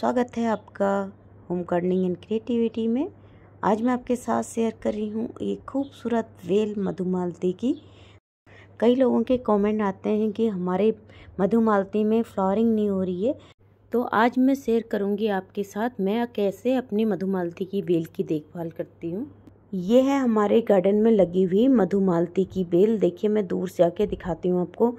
स्वागत है आपका होम गार्डनिंग एंड क्रिएटिविटी में आज मैं आपके साथ शेयर कर रही हूँ ये खूबसूरत वेल मधुमालती की कई लोगों के कमेंट आते हैं कि हमारे मधुमालती में फ्लावरिंग नहीं हो रही है तो आज मैं शेयर करूँगी आपके साथ मैं कैसे अपनी मधुमालती की बेल की देखभाल करती हूँ ये है हमारे गार्डन में लगी हुई मधुमालती की बेल देखिए मैं दूर से आके दिखाती हूँ आपको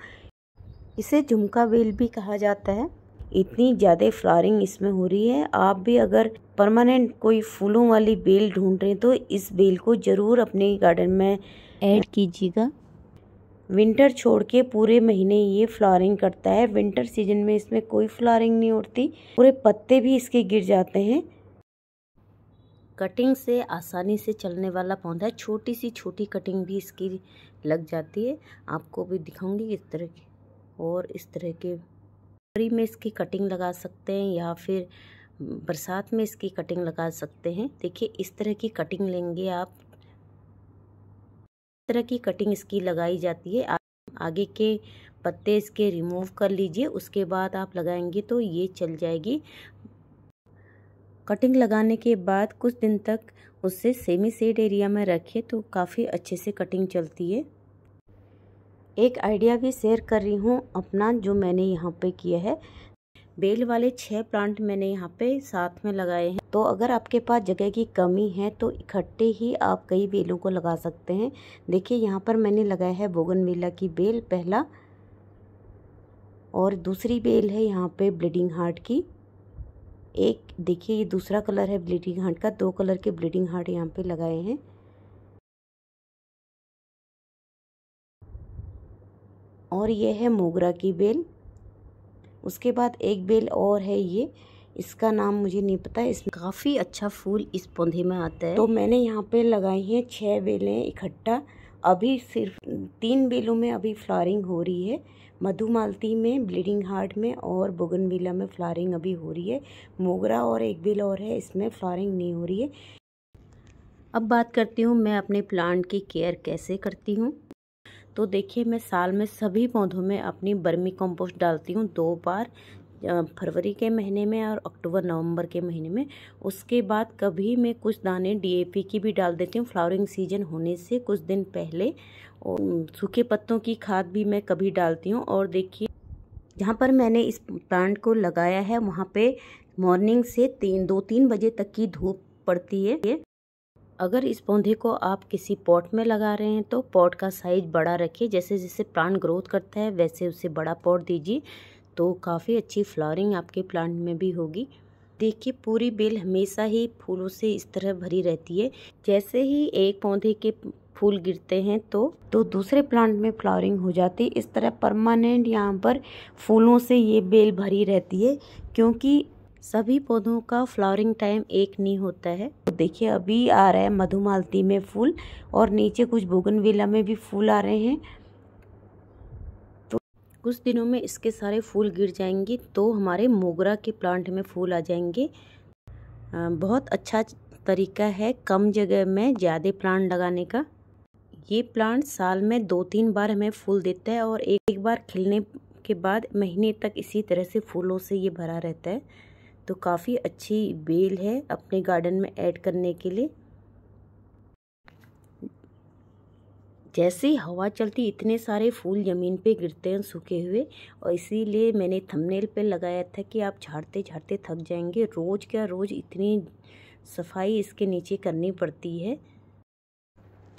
इसे झुमका बेल भी कहा जाता है इतनी ज़्यादा फ्लॉरिंग इसमें हो रही है आप भी अगर परमानेंट कोई फूलों वाली बेल ढूंढ रहे हैं तो इस बेल को ज़रूर अपने गार्डन में ऐड कीजिएगा विंटर छोड़ के पूरे महीने ये फ्लॉरिंग करता है विंटर सीजन में इसमें कोई फ्लॉरिंग नहीं होती पूरे पत्ते भी इसके गिर जाते हैं कटिंग से आसानी से चलने वाला पौधा है छोटी सी छोटी कटिंग भी इसकी लग जाती है आपको भी दिखाऊंगी इस तरह की और इस तरह के फरवरी में इसकी कटिंग लगा सकते हैं या फिर हम्म, बरसात में इसकी कटिंग लगा सकते हैं देखिए इस तरह की कटिंग लेंगे आप इस तरह की कटिंग इसकी लगाई जाती है आगे के पत्ते इसके रिमूव कर लीजिए उसके बाद आप लगाएंगे तो ये चल जाएगी कटिंग लगाने के बाद कुछ दिन तक उससे सेमी सेड एरिया में रखिए तो काफ़ी अच्छे से कटिंग चलती है एक आइडिया भी शेयर कर रही हूँ अपना जो मैंने यहाँ पे किया है बेल वाले छः प्लांट मैंने यहाँ पे साथ में लगाए हैं तो अगर आपके पास जगह की कमी है तो इकट्ठे ही आप कई बेलों को लगा सकते हैं देखिए यहाँ पर मैंने लगाया है बोगनवेला की बेल पहला और दूसरी बेल है यहाँ पे ब्लीडिंग हार्ट की एक देखिए ये दूसरा कलर है ब्लीडिंग हार्ट का दो कलर के ब्लीडिंग हार्ट यहाँ पे लगाए हैं और ये है मोगरा की बेल उसके बाद एक बेल और है ये इसका नाम मुझे नहीं पता इसमें काफ़ी अच्छा फूल इस पौधे में आता है तो मैंने यहाँ पे लगाई हैं छः बेलें इकट्ठा अभी सिर्फ तीन बेलों में अभी फ्लारिंग हो रही है मधुमालती में ब्लीडिंग हार्ट में और बेला में फ्लारिंग अभी हो रही है मोगरा और एक बेल और है इसमें फ्लारिंग नहीं हो रही है अब बात करती हूँ मैं अपने प्लांट की केयर कैसे करती हूँ तो देखिए मैं साल में सभी पौधों में अपनी बर्मी कंपोस्ट डालती हूँ दो बार फरवरी के महीने में और अक्टूबर नवंबर के महीने में उसके बाद कभी मैं कुछ दाने डीएपी की भी डाल देती हूँ फ्लावरिंग सीजन होने से कुछ दिन पहले और सूखे पत्तों की खाद भी मैं कभी डालती हूँ और देखिए जहाँ पर मैंने इस प्लांट को लगाया है वहाँ पे मॉर्निंग से तीन दो तीन बजे तक की धूप पड़ती है अगर इस पौधे को आप किसी पॉट में लगा रहे हैं तो पॉट का साइज बड़ा रखिए जैसे जैसे प्लांट ग्रोथ करता है वैसे उसे बड़ा पॉट दीजिए तो काफ़ी अच्छी फ्लावरिंग आपके प्लांट में भी होगी देखिए पूरी बेल हमेशा ही फूलों से इस तरह भरी रहती है जैसे ही एक पौधे के फूल गिरते हैं तो तो दूसरे प्लांट में फ्लावरिंग हो जाती है इस तरह परमानेंट यहाँ पर फूलों से ये बेल भरी रहती है क्योंकि सभी पौधों का फ्लावरिंग टाइम एक नहीं होता है तो देखिए अभी आ रहा है मधुमालती में फूल और नीचे कुछ बोगनविला में भी फूल आ रहे हैं तो कुछ दिनों में इसके सारे फूल गिर जाएंगे तो हमारे मोगरा के प्लांट में फूल आ जाएंगे बहुत अच्छा तरीका है कम जगह में ज़्यादा प्लांट लगाने का ये प्लांट साल में दो तीन बार हमें फूल देता है और एक बार खिलने के बाद महीने तक इसी तरह से फूलों से ये भरा रहता है तो काफ़ी अच्छी बेल है अपने गार्डन में ऐड करने के लिए जैसे ही हवा चलती इतने सारे फूल ज़मीन पे गिरते हैं सूखे हुए और इसीलिए मैंने थंबनेल पे लगाया था कि आप झाड़ते झाड़ते थक जाएंगे रोज़ क्या रोज़ इतनी सफाई इसके नीचे करनी पड़ती है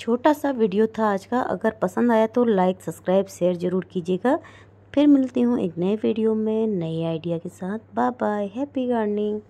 छोटा सा वीडियो था आज का अगर पसंद आया तो लाइक सब्सक्राइब शेयर ज़रूर कीजिएगा फिर मिलती हूँ एक नए वीडियो में नए आइडिया के साथ बाय बाय हैप्पी गार्डनिंग